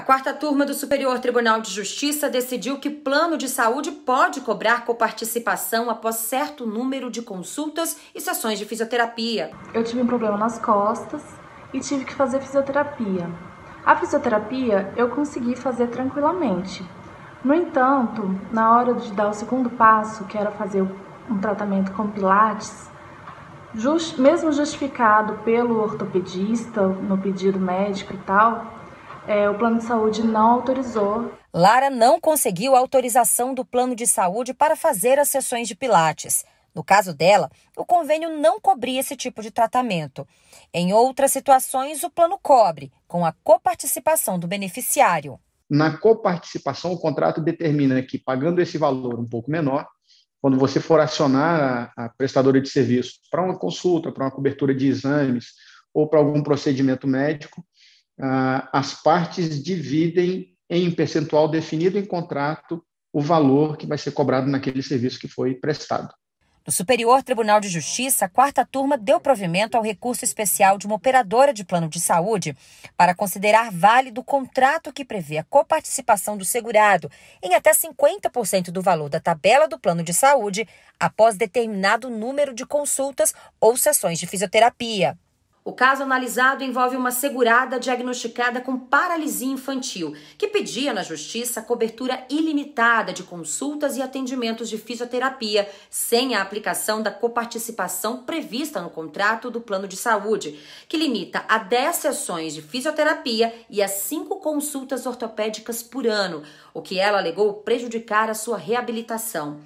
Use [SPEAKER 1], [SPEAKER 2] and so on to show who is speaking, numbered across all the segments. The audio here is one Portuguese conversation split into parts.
[SPEAKER 1] A quarta turma do Superior Tribunal de Justiça decidiu que plano de saúde pode cobrar coparticipação após certo número de consultas e sessões de fisioterapia. Eu tive um problema nas costas e tive que fazer fisioterapia. A fisioterapia eu consegui fazer tranquilamente. No entanto, na hora de dar o segundo passo, que era fazer um tratamento com pilates, just, mesmo justificado pelo ortopedista, no pedido médico e tal, é, o plano de saúde não autorizou. Lara não conseguiu a autorização do plano de saúde para fazer as sessões de Pilates. No caso dela, o convênio não cobria esse tipo de tratamento. Em outras situações, o plano cobre, com a coparticipação do beneficiário.
[SPEAKER 2] Na coparticipação, o contrato determina que, pagando esse valor um pouco menor, quando você for acionar a, a prestadora de serviço para uma consulta, para uma cobertura de exames ou para algum procedimento médico, ah, as partes dividem em percentual definido em contrato o valor que vai ser cobrado naquele serviço que foi prestado.
[SPEAKER 1] No Superior Tribunal de Justiça, a quarta turma deu provimento ao recurso especial de uma operadora de plano de saúde para considerar válido o contrato que prevê a coparticipação do segurado em até 50% do valor da tabela do plano de saúde após determinado número de consultas ou sessões de fisioterapia. O caso analisado envolve uma segurada diagnosticada com paralisia infantil, que pedia na justiça cobertura ilimitada de consultas e atendimentos de fisioterapia, sem a aplicação da coparticipação prevista no contrato do plano de saúde, que limita a 10 sessões de fisioterapia e a 5 consultas ortopédicas por ano, o que ela alegou prejudicar a sua reabilitação.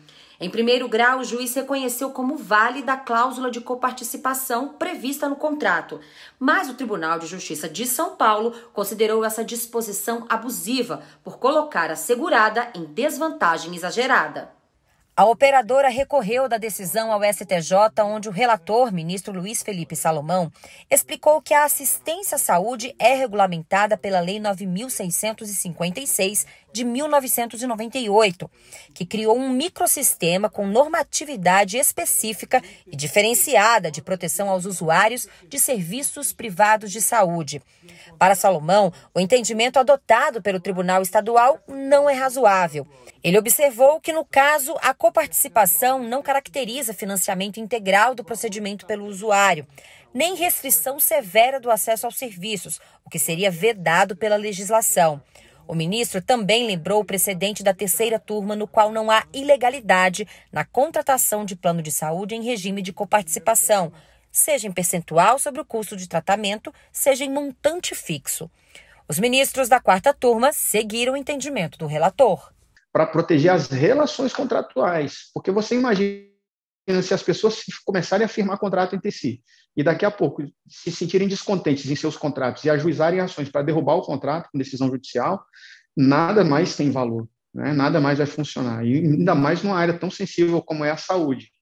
[SPEAKER 1] Em primeiro grau, o juiz reconheceu como válida a cláusula de coparticipação prevista no contrato, mas o Tribunal de Justiça de São Paulo considerou essa disposição abusiva por colocar a segurada em desvantagem exagerada. A operadora recorreu da decisão ao STJ, onde o relator, ministro Luiz Felipe Salomão, explicou que a assistência à saúde é regulamentada pela Lei 9656 de 1998, que criou um microsistema com normatividade específica e diferenciada de proteção aos usuários de serviços privados de saúde. Para Salomão, o entendimento adotado pelo Tribunal Estadual não é razoável. Ele observou que, no caso, a coparticipação não caracteriza financiamento integral do procedimento pelo usuário, nem restrição severa do acesso aos serviços, o que seria vedado pela legislação. O ministro também lembrou o precedente da terceira turma, no qual não há ilegalidade na contratação de plano de saúde em regime de coparticipação, seja em percentual sobre o custo de tratamento, seja em montante fixo. Os ministros da quarta turma seguiram o entendimento do relator para proteger
[SPEAKER 2] as relações contratuais. Porque você imagina se as pessoas começarem a firmar contrato entre si e daqui a pouco se sentirem descontentes em seus contratos e ajuizarem ações para derrubar o contrato com decisão judicial, nada mais tem valor, né? nada mais vai funcionar. E ainda mais numa área tão sensível como é a saúde.